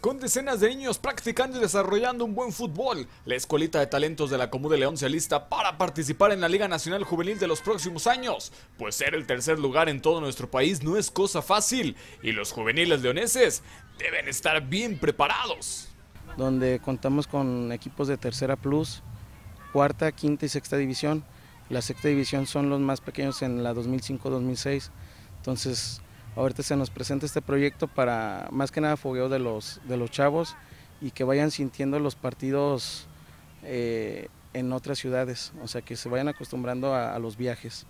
Con decenas de niños practicando y desarrollando un buen fútbol, la Escuelita de Talentos de la Comú de León se alista para participar en la Liga Nacional Juvenil de los próximos años, pues ser el tercer lugar en todo nuestro país no es cosa fácil y los juveniles leoneses deben estar bien preparados. Donde contamos con equipos de tercera plus, cuarta, quinta y sexta división. La sexta división son los más pequeños en la 2005-2006, entonces ahorita se nos presenta este proyecto para más que nada fogueo de los, de los chavos y que vayan sintiendo los partidos eh, en otras ciudades, o sea que se vayan acostumbrando a, a los viajes.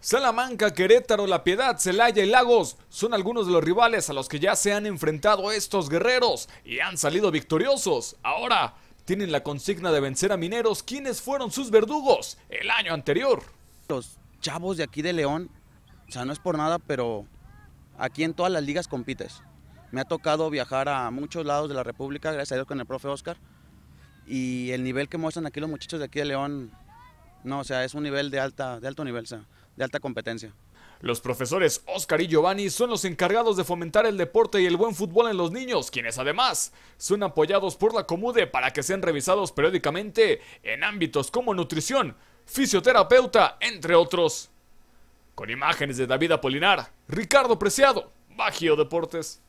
Salamanca, Querétaro, La Piedad, Celaya y Lagos son algunos de los rivales a los que ya se han enfrentado estos guerreros y han salido victoriosos. Ahora tienen la consigna de vencer a Mineros, quienes fueron sus verdugos el año anterior. Los chavos de aquí de León, o sea, no es por nada, pero Aquí en todas las ligas compites. Me ha tocado viajar a muchos lados de la República, gracias a Dios con el profe Oscar. Y el nivel que muestran aquí los muchachos de aquí de León, no, o sea, es un nivel de, alta, de alto nivel, o sea, de alta competencia. Los profesores Oscar y Giovanni son los encargados de fomentar el deporte y el buen fútbol en los niños, quienes además son apoyados por la Comude para que sean revisados periódicamente en ámbitos como nutrición, fisioterapeuta, entre otros. Con imágenes de David Apolinar, Ricardo Preciado, Bagio Deportes.